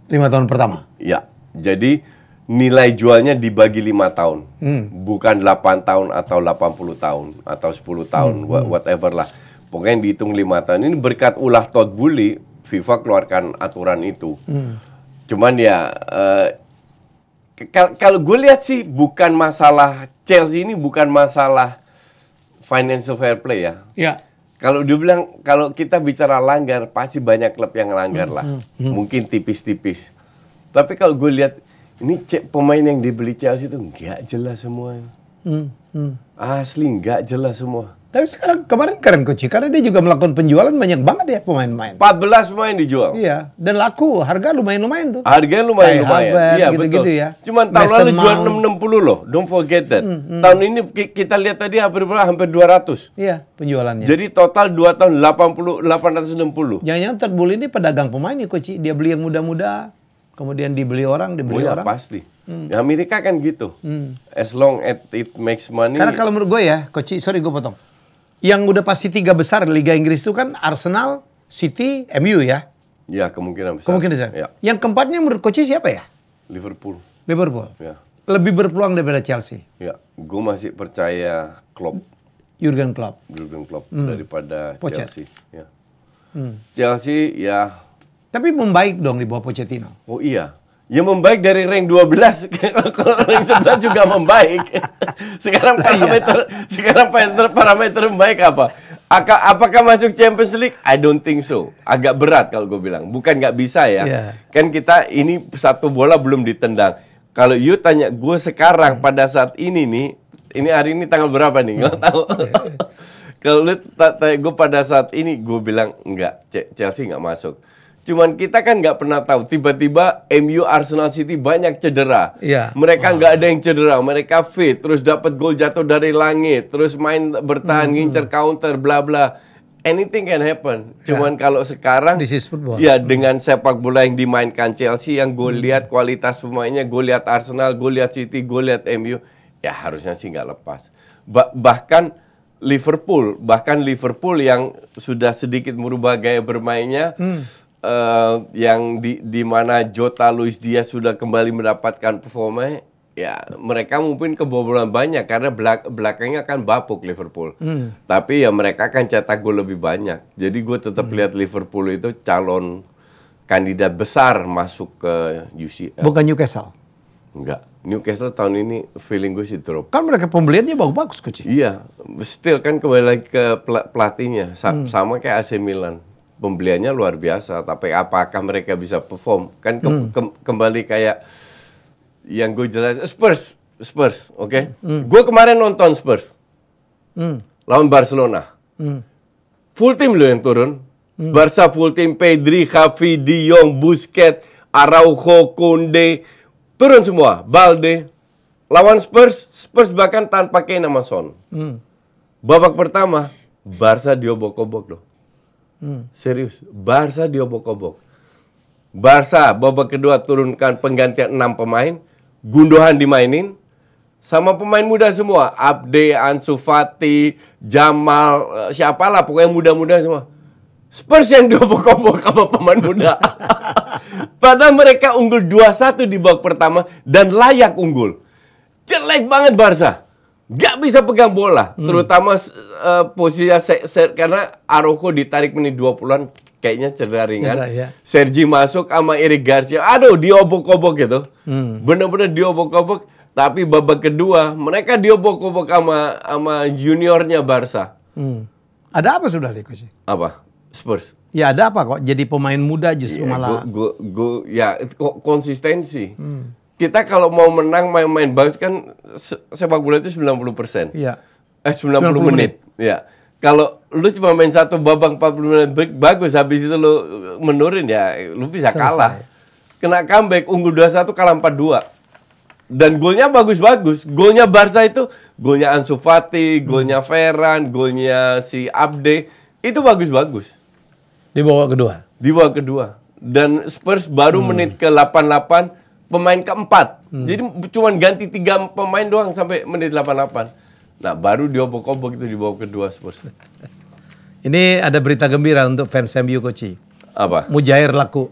5 tahun pertama. Ya. Jadi nilai jualnya dibagi lima tahun, hmm. bukan 8 tahun atau 80 tahun atau 10 tahun, hmm. whatever lah. Pokoknya dihitung lima tahun. Ini berkat ulah Todd Bully, FIFA keluarkan aturan itu. Hmm. Cuman ya uh, kalau gue lihat sih bukan masalah Chelsea ini bukan masalah financial fair play ya. Ya. Kalau dia bilang kalau kita bicara langgar pasti banyak klub yang langgar hmm, lah. Hmm, hmm. Mungkin tipis-tipis. Tapi kalau gue lihat ini cek pemain yang dibeli Chelsea itu nggak jelas semua. Hmm, hmm. Asli nggak jelas semua. Tapi sekarang kemarin keren kecil karena dia juga melakukan penjualan banyak banget ya pemain-pemain. 14 pemain dijual. Iya, dan laku, harga lumayan-lumayan tuh. Harga lumayan-lumayan. Lumayan. Iya, gitu, betul. ya. Cuman tahun Mason lalu jual 660 loh, don't forget that. Hmm, hmm. Tahun ini kita lihat tadi hampir berapa? Hampir 200. Iya, penjualannya. Jadi total dua tahun 80 860. yang jangan terbuli ini pedagang pemain ya Kuci, dia beli yang muda-muda kemudian dibeli orang, dibeli oh, ya, orang. pasti. Hmm. Ya, Amerika kan gitu. Hmm. As long as it makes money. Karena kalau menurut gue ya, coach, sorry gue potong. Yang udah pasti tiga besar Liga Inggris itu kan Arsenal, City, MU ya. Ya, kemungkinan besar. Kemungkinan besar. Ya. Yang keempatnya menurut Koci siapa ya? Liverpool. Liverpool. Ya. Lebih berpeluang daripada Chelsea. Ya, gue masih percaya Klopp. Jurgen Klopp. Jurgen Klopp hmm. daripada Chelsea. Ya. Hmm. Chelsea ya tapi membaik dong di bawah Pochettino. Oh iya. Ya membaik dari rank 12 kalau rank 11 juga membaik. Sekarang iya. parameter nah, iya. sekarang parameter parameter membaik apa? Aka, apakah masuk Champions League? I don't think so. Agak berat kalau gue bilang. Bukan nggak bisa ya. Yeah. Kan kita ini satu bola belum ditendang. Kalau you tanya gue sekarang pada saat ini nih, ini hari ini tanggal berapa nih? Gak tahu. kalau lu tanya gue pada saat ini, gue bilang enggak, Chelsea nggak masuk Cuman kita kan nggak pernah tahu. Tiba-tiba MU, Arsenal, City banyak cedera. Iya. Mereka nggak ada yang cedera. Mereka fit. Terus dapat gol jatuh dari langit. Terus main bertahan, hmm. ngincer counter, bla bla. Anything can happen. Ya. Cuman ya. kalau sekarang, This is football. ya hmm. dengan sepak bola yang dimainkan Chelsea, yang gue hmm. lihat kualitas pemainnya, gue lihat Arsenal, gue lihat City, gue lihat MU, ya harusnya sih nggak lepas. Ba bahkan Liverpool, bahkan Liverpool yang sudah sedikit merubah gaya bermainnya. Hmm uh, yang di di mana Jota Luis dia sudah kembali mendapatkan performa ya mereka mungkin kebobolan banyak karena belak belakangnya kan bapuk Liverpool. Hmm. Tapi ya mereka akan cetak gol lebih banyak. Jadi gue tetap hmm. lihat Liverpool itu calon kandidat besar masuk ke UCL. Bukan Newcastle. Enggak. Newcastle tahun ini feeling gue sih drop. Kan mereka pembeliannya bagus-bagus kecil. Iya, still kan kembali lagi ke pelatihnya Sa hmm. sama kayak AC Milan pembeliannya luar biasa. Tapi apakah mereka bisa perform? Kan ke hmm. ke kembali kayak yang gue jelas Spurs, Spurs, oke. Okay? Hmm. Gue kemarin nonton Spurs hmm. lawan Barcelona. Hmm. Full tim lo yang turun. Hmm. Barca full tim Pedri, Xavi, De Jong, Busquets, Araujo, Konde, turun semua. Balde. Lawan Spurs, Spurs bahkan tanpa Kane sama Son. Hmm. Babak pertama, Barca diobok-obok loh. Hmm. Serius, Barca diobok-obok. Barca babak kedua turunkan penggantian enam pemain, Gundogan dimainin sama pemain muda semua, Abde, Ansu Fati, Jamal, eh, siapalah pokoknya muda-muda semua. Spurs yang diobok-obok sama pemain muda. Padahal mereka unggul 2-1 di babak pertama dan layak unggul. Jelek banget Barca nggak bisa pegang bola, hmm. terutama uh, eh, posisinya se se karena Aroko ditarik menit 20-an kayaknya cedera ringan. Cedera, ya. Sergi masuk sama Eric Garcia. Aduh, diobok-obok gitu. Hmm. Bener-bener diobok-obok. Tapi babak kedua mereka diobok-obok sama sama juniornya Barca. Hmm. Ada apa sudah sih? Apa? Spurs. Ya ada apa kok? Jadi pemain muda justru iya, ya, malah. Gue ya konsistensi. Hmm kita kalau mau menang main-main bagus kan sepak bola itu 90%. Iya. Eh 90, 90 menit. menit. Ya. Kalau lu cuma main satu babak 40 menit bagus habis itu lu menurun ya lu bisa Selesai. kalah. Kena comeback unggul 2-1 kalah 4-2. Dan golnya bagus-bagus. Golnya Barca itu golnya Ansu Fati, hmm. golnya Ferran, golnya si Abde itu bagus-bagus. Di babak kedua. Di babak kedua. Dan Spurs baru hmm. menit ke 88 pemain keempat. Hmm. Jadi cuma ganti tiga pemain doang sampai menit 88. Nah, baru diobok-obok itu di babak kedua Spurs. Ini ada berita gembira untuk fans MU Koci. Apa? Mujair laku.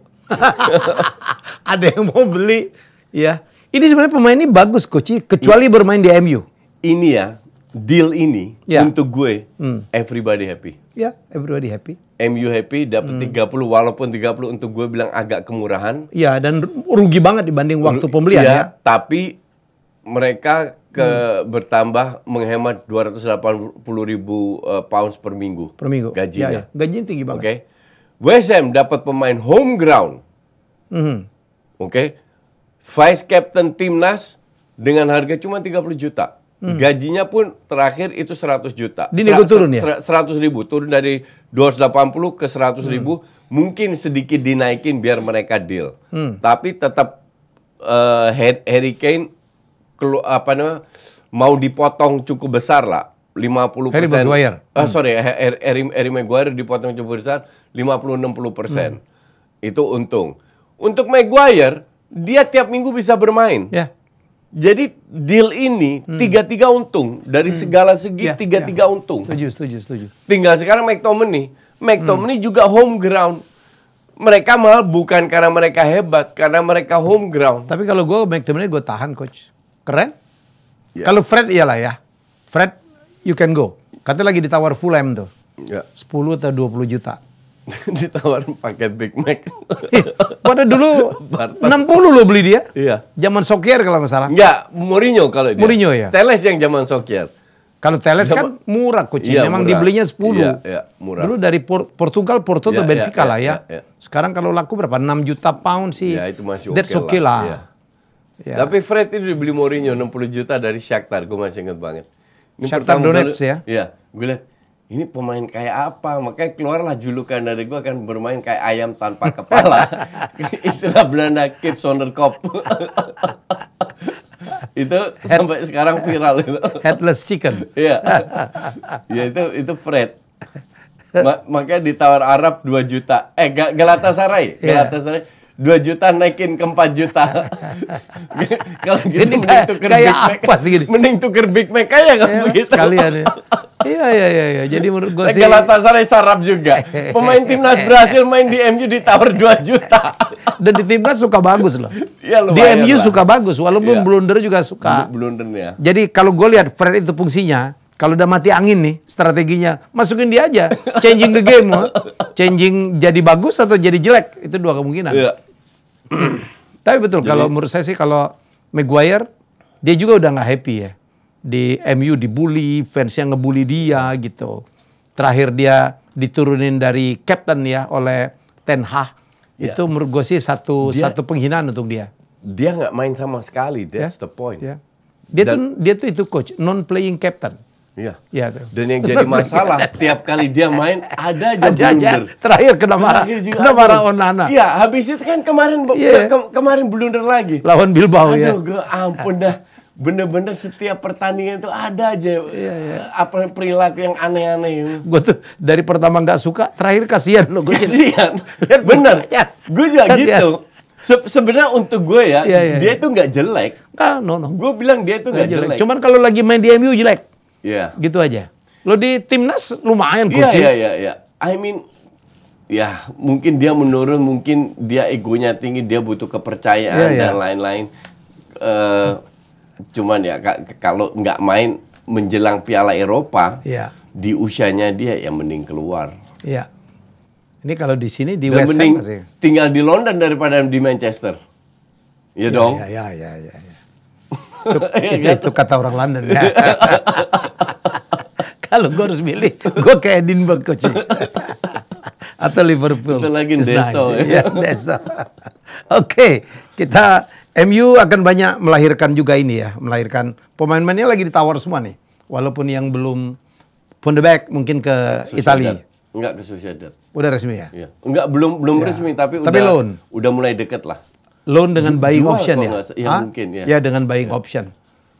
ada yang mau beli, ya. Ini sebenarnya pemain ini bagus Koci, kecuali ini, bermain di MU. Ini ya, deal ini yeah. untuk gue mm. everybody happy. Ya, yeah, everybody happy. MU happy dapat mm. 30 walaupun 30 untuk gue bilang agak kemurahan. Iya, yeah, dan rugi banget dibanding waktu pembelian yeah, ya. tapi mereka ke mm. bertambah menghemat 280 ribu uh, pounds per minggu. Per minggu. Gajinya. Yeah, yeah. Gajinya tinggi banget. Oke. Okay. West Ham dapat pemain home ground. Mm -hmm. Oke. Okay. Vice captain timnas dengan harga cuma 30 juta. Hmm. Gajinya pun terakhir itu 100 juta. nego turun ya? 100 ribu. Turun dari 280 ke 100 hmm. ribu. Mungkin sedikit dinaikin biar mereka deal. Hmm. Tapi tetap uh, Harry Kane kelu, apa namanya, mau dipotong cukup besar lah. 50 persen. Harry Maguire. Ah, sorry, Harry, Harry Maguire dipotong cukup besar 50-60 persen. Hmm. Itu untung. Untuk Maguire, dia tiap minggu bisa bermain. Yeah jadi deal ini hmm. tiga-tiga untung dari hmm. segala segi yeah, tiga-tiga yeah. untung. Setuju, setuju, setuju. Tinggal sekarang McTominay, McTominay hmm. juga home ground. Mereka mahal bukan karena mereka hebat, karena mereka home ground. Tapi kalau gue McTominay gue tahan coach, keren. Yeah. Kalau Fred iyalah ya, Fred you can go. Katanya lagi ditawar full Fulham tuh, yeah. Ya. 10 atau 20 juta. ditawarin paket Big Mac. Eh, pada dulu enam 60 lo beli dia. Iya. Zaman Sokier kalau nggak salah. Enggak, Mourinho kalau dia. Mourinho ya. Teles yang zaman Sokier. Kalau Teles kan murah kucing, iya, memang murah. dibelinya 10. Iya, iya, murah. Dulu dari Por Portugal, Porto iya, atau iya, Benfica iya, lah ya. Iya, iya. Sekarang kalau laku berapa? 6 juta pound sih. Ya, itu masih oke okay okay lah. lah. Iya. Ya. Tapi Fred itu dibeli Mourinho 60 juta dari Shakhtar, gue masih inget banget. Ini Shakhtar Donetsk ya? Iya, gue lihat ini pemain kayak apa makanya keluarlah julukan dari gue akan bermain kayak ayam tanpa kepala istilah Belanda kip zonder kop itu sampai sekarang viral itu headless chicken Iya. ya itu itu Fred Ma makanya ditawar Arab 2 juta eh Galatasaray iya. Galatasaray yeah 2 juta naikin ke 4 juta. Kalau gitu mending kaya, tuker kaya Big Mac. Apa sih gini? Mending tuker Big Mac aja kan ya, begitu. Sekalian ya. Iya iya iya iya. Jadi menurut gue sih Galatasaray sarap juga. Pemain timnas berhasil main di MU ditawar 2 juta. Dan di timnas suka bagus loh. Iya Di MU lah. suka bagus walaupun ya. blunder juga suka. Blunder, ya. Jadi kalau gue lihat Fred itu fungsinya kalau udah mati angin nih strateginya, masukin dia aja, changing the game, changing jadi bagus atau jadi jelek itu dua kemungkinan. yeah. Iya. Tapi betul kalau menurut saya sih kalau Maguire dia juga udah nggak happy ya di MU dibully, fans yang ngebully dia gitu. Terakhir dia diturunin dari captain ya oleh Ten Hag. itu iya. Itu menurut gue sih satu dia, satu penghinaan untuk dia. Dia nggak main sama sekali. That's yeah. the point. Yeah. Dia Dan, tuh dia tuh itu coach non playing captain. Iya. Iya Dan yang jadi masalah tiap kali dia main ada aja, aja Aja. Terakhir kena marah. Terakhir juga kena marah Onana. Iya, habis itu kan kemarin yeah. Iya. ke kemarin blunder lagi. Lawan Bilbao iya. Aduh, ya. Aduh, ampun dah. Bener-bener setiap pertandingan itu ada aja iya, iya. Eh, apa perilaku yang aneh-aneh. Gue tuh dari pertama nggak suka, terakhir kasihan loh. Gue kasihan. Kan Bener. Ya. Gue juga kasian. gitu. Se sebenarnya untuk gue ya, iya, iya. dia iya. tuh nggak jelek. Ah, no no. Gue bilang dia tuh nggak jelek. jelek. Cuman kalau lagi main di MU jelek. Iya. Yeah. Gitu aja. Lo di timnas lumayan Iya, iya, iya, iya. I mean ya mungkin dia menurun, mungkin dia egonya tinggi, dia butuh kepercayaan yeah, yeah. dan lain-lain. Uh, cuman ya kalau nggak main menjelang Piala Eropa yeah. di usianya dia ya mending keluar. Iya. Yeah. Ini kalau di sini di West Ham masih. Tinggal di London daripada di Manchester. Ya, dong. Ya ya ya ya. ya. itu, iya itu kan? kata orang London ya. kalau gue harus milih, gue ke Edinburgh coach. Atau Liverpool. Itu lagi It's Deso. Ya, desa. Oke, okay, kita MU akan banyak melahirkan juga ini ya, melahirkan pemain-pemainnya lagi ditawar semua nih. Walaupun yang belum Van de Beek mungkin ke Italia. Enggak ke Sociedad. Udah resmi ya? Iya. Enggak belum belum ya. resmi tapi, tapi udah loan. udah mulai deket lah. Loan dengan buying option ya? Iya mungkin ya. Ya dengan buying ya. option.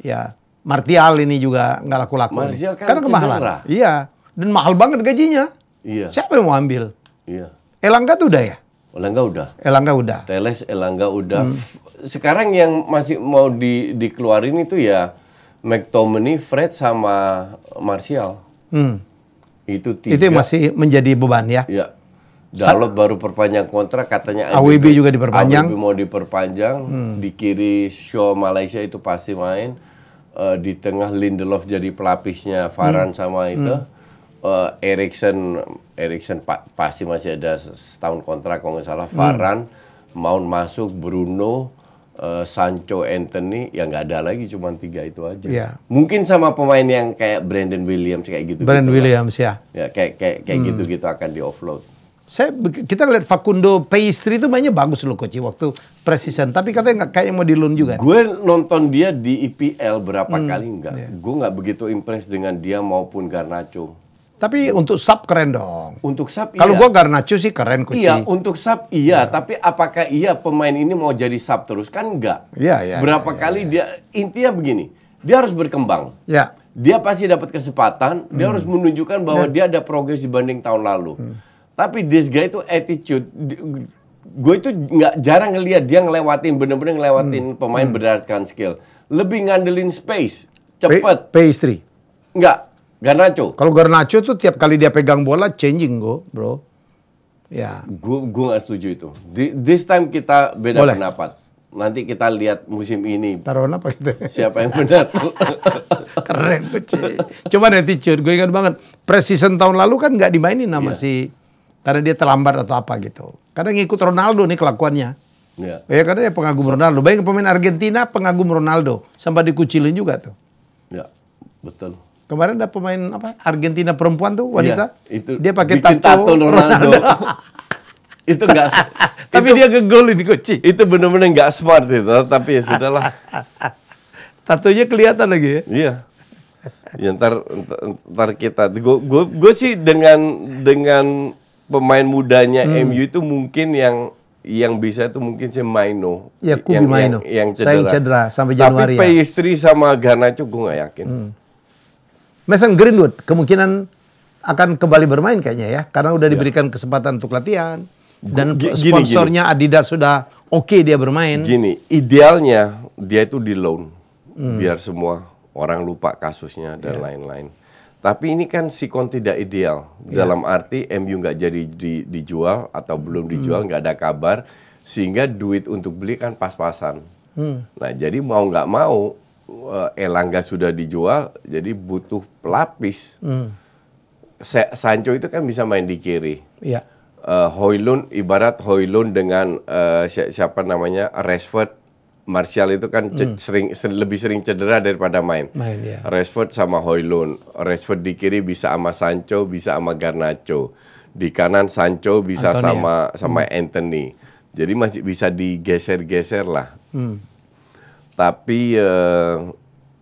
Ya. Martial ini juga nggak laku-laku. Martial kan Karena kemahalan. Cedera. Iya. Dan mahal banget gajinya. Iya. Siapa yang mau ambil? Iya. Elangga tuh udah ya? Elangga udah. Elangga udah. Teles Elangga udah. Hmm. Sekarang yang masih mau di, dikeluarin itu ya McTominay, Fred sama Martial. Hmm. Itu tiga. Itu masih menjadi beban ya? Iya. Dalot baru perpanjang kontrak katanya AWB, juga diperpanjang. AWB mau diperpanjang. Hmm. Di kiri show Malaysia itu pasti main uh, di tengah Lindelof jadi pelapisnya Varan hmm. sama hmm. itu hmm. uh, eh, Erikson Erikson pa pasti masih ada setahun kontrak kalau nggak salah Varan hmm. mau masuk Bruno uh, Sancho Anthony yang nggak ada lagi cuma tiga itu aja. Yeah. Mungkin sama pemain yang kayak Brandon Williams kayak gitu. Brandon gitu Williams kan. ya. Ya kayak kayak kayak hmm. gitu gitu akan di offload. Saya kita lihat Facundo Peistri itu mainnya bagus loh koci waktu precision, tapi katanya nggak kayak mau dilun juga. Gue nonton dia di IPL e berapa hmm, kali enggak yeah. gue nggak begitu impress dengan dia maupun Garnacho. Tapi untuk sub keren dong. Untuk sub iya. Kalau gua Garnacho sih keren koci Iya, untuk sub iya, ya. tapi apakah iya pemain ini mau jadi sub terus? Kan enggak. Iya, iya. Berapa ya, kali ya. dia iya. intinya begini, dia harus berkembang. Iya. Dia pasti dapat kesempatan, hmm. dia harus hmm. menunjukkan bahwa iya. dia ada progres dibanding tahun lalu. Hmm. Tapi this guy itu attitude gue itu nggak jarang ngeliat dia ngelewatin bener-bener ngelewatin hmm. pemain hmm. berdasarkan skill. Lebih ngandelin space, cepet. P pastry. Enggak, Garnacho. Kalau Garnacho tuh tiap kali dia pegang bola changing go, bro. Ya. Gue gue gak setuju itu. this time kita beda Boleh. pendapat. Nanti kita lihat musim ini. Taruhan apa gitu? Siapa yang benar? Keren tuh, Coba nanti attitude, gue ingat banget. Presiden tahun lalu kan nggak dimainin sama yeah. si karena dia terlambat atau apa gitu. Karena ngikut Ronaldo nih kelakuannya. Ya. ya karena dia pengagum Ronaldo. Banyak pemain Argentina pengagum Ronaldo sampai dikucilin juga tuh. Ya, betul. Kemarin ada pemain apa Argentina perempuan tuh wanita. Ya, itu dia pakai tato, tato Ronaldo. Ronaldo. itu enggak tapi itu, dia ngegolin coach. Itu benar-benar enggak smart itu, tapi ya sudahlah. Tatonya kelihatan lagi ya. Iya. Ya ntar ntar kita gue sih dengan dengan pemain mudanya hmm. MU itu mungkin yang yang bisa itu mungkin si Maino. Ya, Kubi yang, Maino. Yang, yang cedera. Sayang cedera sampai Januari. Tapi ya. Pastry sama Garnacho gue gak yakin. Hmm. Mason Greenwood kemungkinan akan kembali bermain kayaknya ya, karena udah ya. diberikan kesempatan untuk latihan dan gini, sponsornya gini. Adidas sudah oke okay dia bermain. Gini, idealnya dia itu di loan hmm. biar semua orang lupa kasusnya dan ya. lain-lain. Ya. Tapi ini kan sikon tidak ideal yeah. dalam arti MU nggak jadi di, dijual atau belum hmm. dijual nggak hmm. ada kabar sehingga duit untuk beli kan pas-pasan. Hmm. Nah jadi mau nggak mau eh, Elangga sudah dijual jadi butuh pelapis. Hmm. Sancho itu kan bisa main di kiri. Yeah. Iya. Uh, Hoylun ibarat Hoylun dengan uh, si siapa namanya Rashford Martial itu kan hmm. sering, sering lebih sering cedera daripada main. main ya. Rashford sama Hoylund. Rashford di kiri bisa sama Sancho, bisa sama Garnacho. Di kanan Sancho bisa Antonia. sama sama hmm. Anthony. Jadi masih bisa digeser-geser lah. Hmm. Tapi uh,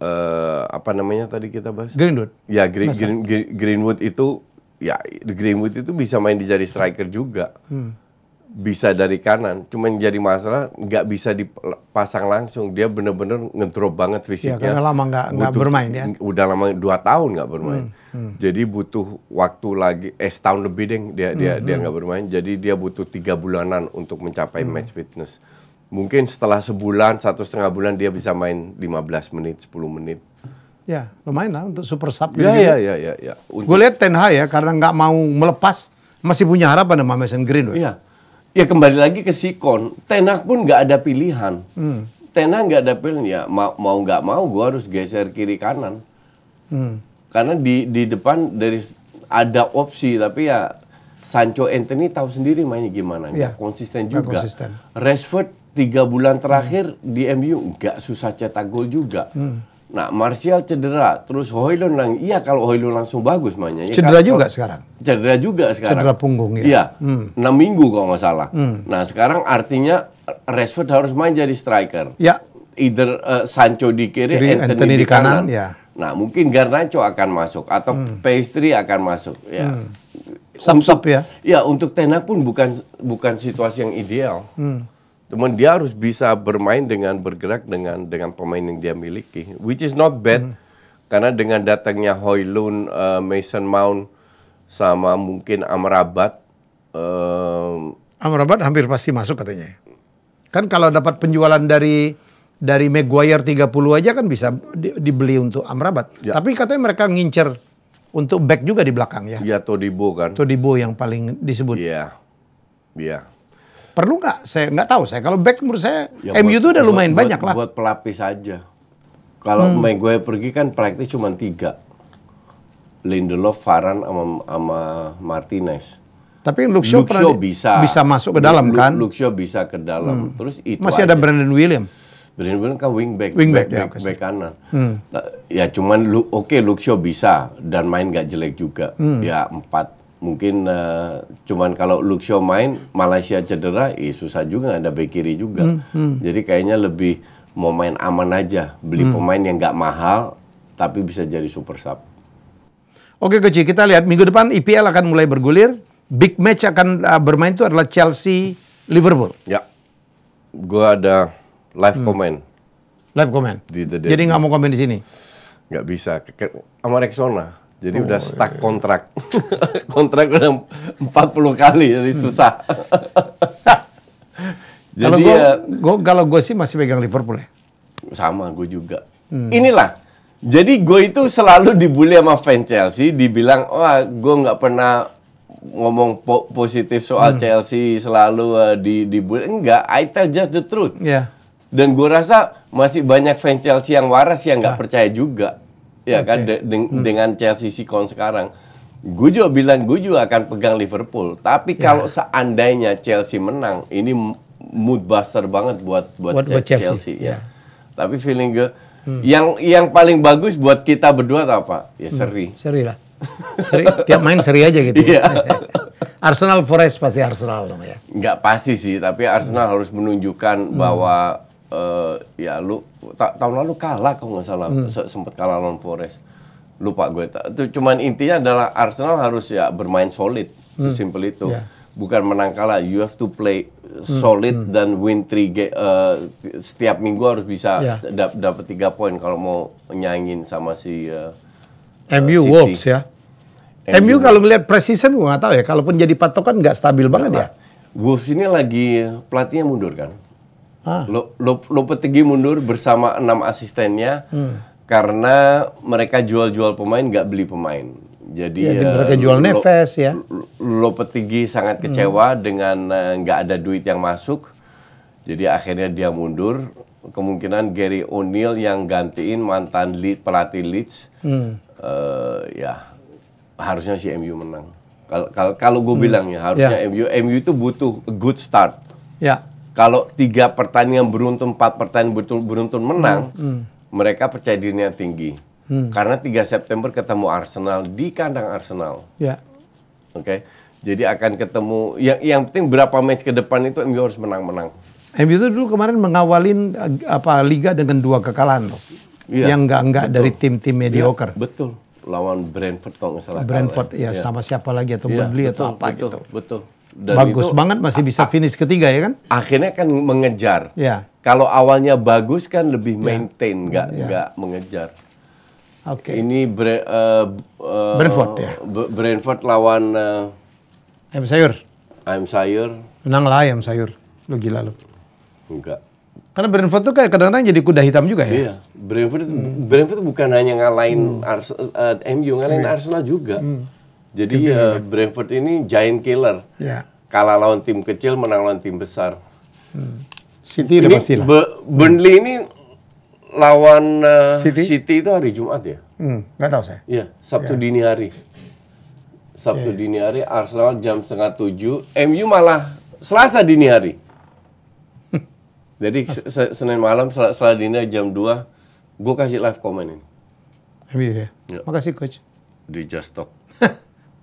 uh, apa namanya tadi kita bahas? Greenwood. Ya gre Green, Green, Greenwood itu ya Greenwood itu bisa main di jari striker juga. Hmm bisa dari kanan, cuman jadi masalah nggak bisa dipasang langsung. Dia bener-bener ngedrop banget fisiknya. Ya, karena lama nggak bermain ya. Udah lama dua tahun nggak bermain. Hmm, hmm. Jadi butuh waktu lagi, eh setahun lebih deh hmm, dia dia hmm, dia nggak bermain. Jadi dia butuh tiga bulanan untuk mencapai hmm. match fitness. Mungkin setelah sebulan satu setengah bulan dia bisa main 15 menit 10 menit. Ya lumayan lah untuk super sub. Ya, gitu. ya ya ya ya. Gue lihat Ten Hag ya karena nggak mau melepas masih punya harapan sama Mason Green. Iya ya kembali lagi ke Sikon Tenak pun nggak ada pilihan hmm. tenak nggak ada pilihan ya mau nggak mau gue harus geser kiri kanan hmm. karena di di depan dari ada opsi tapi ya Sancho Anthony tahu sendiri mainnya gimana ya. konsisten juga konsisten. Rashford tiga bulan terakhir hmm. di MU nggak susah cetak gol juga hmm. Nah, Martial cedera, terus Hoylund lang iya kalau Hoylund langsung bagus mainnya. Ya, cedera kan, juga kalau, sekarang. Cedera juga sekarang. Cedera punggung ya. Iya. Hmm. minggu kalau nggak salah. Hmm. Nah, sekarang artinya Rashford harus main jadi striker. Ya. Either uh, Sancho di kiri, kiri Anthony, Anthony di, kanan. kanan. Ya. Nah, mungkin Garnacho akan masuk atau hmm. Pastry akan masuk, ya. Hmm. sap ya. Ya, untuk Tena pun bukan bukan situasi yang ideal. Hmm. Cuman dia harus bisa bermain dengan bergerak dengan dengan pemain yang dia miliki, which is not bad. Hmm. Karena dengan datangnya Hoylun, uh, eh, Mason Mount, sama mungkin Amrabat. Uh, eh, Amrabat hampir pasti masuk katanya. Kan kalau dapat penjualan dari dari Maguire 30 aja kan bisa di, dibeli untuk Amrabat. Ya. Tapi katanya mereka ngincer untuk back juga di belakang ya. Iya Todibo kan. Todibo yang paling disebut. Iya. Iya. Perlu nggak? Saya nggak tahu saya. Kalau back menurut saya ya, MU itu udah lumayan buat, banyak buat, lah. Buat pelapis aja. Kalau hmm. main gue pergi kan praktis cuma tiga. Lindelof, Faran, sama, sama Martinez. Tapi Luxio, bisa bisa masuk ke dalam kan? Luxio bisa ke dalam. Hmm. Terus itu masih aja. ada Brandon William. Brandon William kan wingback, wingback back, back, ya, back, back kanan. Hmm. Ya cuman oke okay, Luxio bisa dan main gak jelek juga. Hmm. Ya empat mungkin uh, cuman kalau Luxio main Malaysia cedera eh, susah juga ada bek kiri juga hmm, hmm. jadi kayaknya lebih mau main aman aja beli hmm. pemain yang nggak mahal tapi bisa jadi super sub oke kecil kita lihat minggu depan IPL e akan mulai bergulir big match akan uh, bermain itu adalah Chelsea Liverpool ya gue ada live hmm. comment live comment jadi nggak mau komen di sini nggak bisa sama Rexona jadi oh, udah stuck iya. kontrak. kontrak udah 40 kali jadi susah. jadi kalau ya, gua, kalau gue sih masih pegang Liverpool ya. Sama gue juga. Hmm. Inilah. Jadi gue itu selalu dibully sama fans Chelsea, dibilang wah oh, gue nggak pernah ngomong po positif soal hmm. Chelsea selalu uh, di dibully. Enggak, I tell just the truth. Yeah. Dan gue rasa masih banyak fans Chelsea yang waras yang nggak nah. percaya juga ya okay. kan de de hmm. dengan Chelsea Sikon sekarang. Gue juga bilang gue juga akan pegang Liverpool. Tapi yeah. kalau seandainya Chelsea menang, ini mood buster banget buat buat, buat, buat Chelsea, Chelsea ya. ya. Tapi feeling gue hmm. yang yang paling bagus buat kita berdua apa? Ya hmm. seri. Hmm. Seri lah. Seri, tiap main seri aja gitu. Yeah. Arsenal Forest pasti Arsenal namanya. Nggak pasti sih, tapi Arsenal hmm. harus menunjukkan hmm. bahwa uh, ya lu ta tahun lalu kalah kok nggak salah hmm. sempat kalah lawan Forest lupa gue itu cuman intinya adalah Arsenal harus ya bermain solid hmm. sesimpel itu yeah. bukan menang kalah you have to play hmm. solid hmm. dan win three game uh, setiap minggu harus bisa yeah. dap dapat tiga poin kalau mau nyaingin sama si uh, eh, eh, MU uh, Wolves ya MU, kalau melihat precision gue nggak tahu ya kalaupun jadi patokan nggak stabil banget ya Wolves ini lagi pelatihnya mundur kan Ah. Lopetegui mundur bersama enam asistennya hmm. karena mereka jual-jual pemain nggak beli pemain. Jadi ya, uh, mereka jual Neves ya. Lopetegui sangat hmm. kecewa hmm. dengan eh, nggak uh, ada duit yang masuk. Jadi akhirnya dia mundur. Kemungkinan Gary O'Neill yang gantiin mantan lead pelatih Leeds. Hmm. Uh, ya harusnya si MU menang. Kalau kalau gue hmm. bilang ya harusnya yeah. MU MU itu butuh a good start. Ya. Yeah kalau tiga pertandingan beruntun, empat pertandingan betul beruntun menang, hmm. hmm. mereka percaya dirinya tinggi. Hmm. Karena 3 September ketemu Arsenal di kandang Arsenal. Ya. Oke. Okay? Jadi akan ketemu yang yang penting berapa match ke depan itu MU harus menang-menang. MU itu dulu kemarin mengawalin eh, apa liga dengan dua kekalahan loh. Ya, yang enggak-enggak dari tim-tim iya, mediocre. Ya, betul. Lawan Brentford kalau nggak salah. Brentford kalah. ya, iya. sama siapa lagi atau iya, Burnley atau apa betul, gitu. Betul. Dan bagus itu, banget masih bisa finish ketiga ya kan? Akhirnya kan mengejar. Ya. Kalau awalnya bagus kan lebih ya. maintain, nggak ya. nggak ya. mengejar. Oke. Okay. Ini bre, uh, uh, Brentford ya. Brentford lawan uh, Ayam Sayur. Ayam Sayur. Menang lah Ayam Sayur. Lu gila lu. Enggak. Karena Brentford tuh kayak kadang-kadang jadi kuda hitam juga ya. Iya, Brentford hmm. Brentford bukan hanya ngalahin hmm. Arsenal, uh, MU, ngalahin hmm. Arsenal juga. Hmm. Jadi uh, Brentford ini giant killer. Ya. Kalah lawan tim kecil, menang lawan tim besar. Hmm. City udah pasti Be Burnley ini lawan uh, City? City itu hari Jumat ya? Hmm, Gak tahu saya. Iya, Sabtu ya. dini hari. Sabtu ya. ya. dini hari, Arsenal jam setengah tujuh. MU malah Selasa dini hari. Jadi se Senin malam sel setelah dini jam dua, gue kasih live comment ini. MU ya? ya. Makasih Coach. Di Just Talk.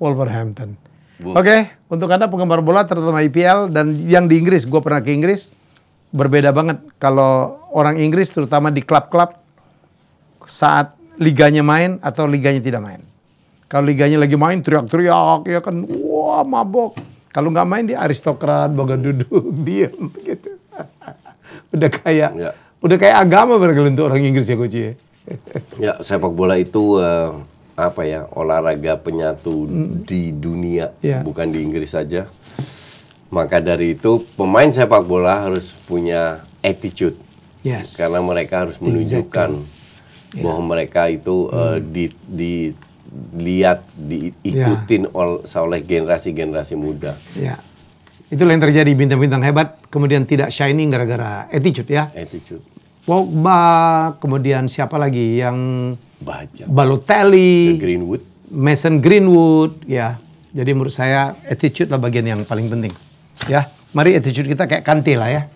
Wolverhampton. Oke, okay, untuk Anda penggemar bola terutama IPL dan yang di Inggris, gue pernah ke Inggris, berbeda banget kalau orang Inggris terutama di klub-klub saat liganya main atau liganya tidak main. Kalau liganya lagi main teriak-teriak ya kan, wah mabok. Kalau nggak main dia aristokrat, bagan duduk, diam gitu. udah kayak ya. udah kayak agama berarti orang Inggris ya coach ya. ya, sepak bola itu uh apa ya olahraga penyatu hmm. di dunia yeah. bukan di Inggris saja maka dari itu pemain sepak bola harus punya attitude yes. karena mereka harus menunjukkan exactly. yeah. bahwa mereka itu hmm. uh, di, lihat diikutin yeah. oleh oleh generasi-generasi muda yeah. itulah yang terjadi bintang-bintang hebat kemudian tidak shining gara-gara attitude ya attitude Pogba, kemudian siapa lagi yang banyak. Balotelli, The Greenwood, Mason Greenwood, ya. Jadi menurut saya attitude lah bagian yang paling penting. Ya, mari attitude kita kayak Kante lah ya.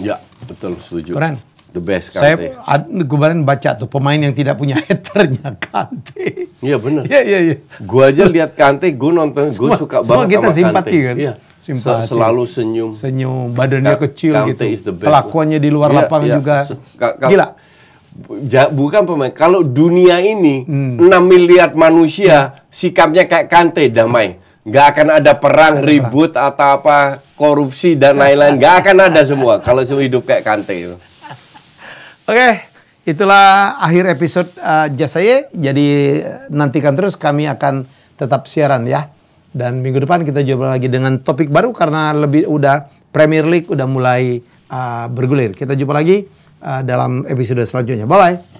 Ya, betul setuju. Keren. The best Kante. Saya ad, kemarin baca tuh pemain yang tidak punya haternya Kante. Iya benar. Iya iya iya. Gua aja lihat Kante, gua nonton, gua semua, suka semua banget sama Semua kita simpati kan. Iya. Simpati. Selalu senyum. Senyum, badannya Ka kecil Kante gitu. Kelakuannya di luar yeah, lapangan yeah. juga. Ka Gila. Ja, bukan pemain. Kalau dunia ini hmm. 6 miliar manusia hmm. sikapnya kayak Kante damai. Nggak akan ada perang, ribut perang. atau apa, korupsi dan lain-lain. Nggak akan ada semua kalau semua hidup kayak Kante itu. Oke. Okay. Itulah akhir episode uh, eh, Jasaye. Jadi nantikan terus kami akan tetap siaran ya. Dan minggu depan kita jumpa lagi dengan topik baru karena lebih udah Premier League udah mulai uh, bergulir. Kita jumpa lagi uh, dalam episode selanjutnya. Bye bye.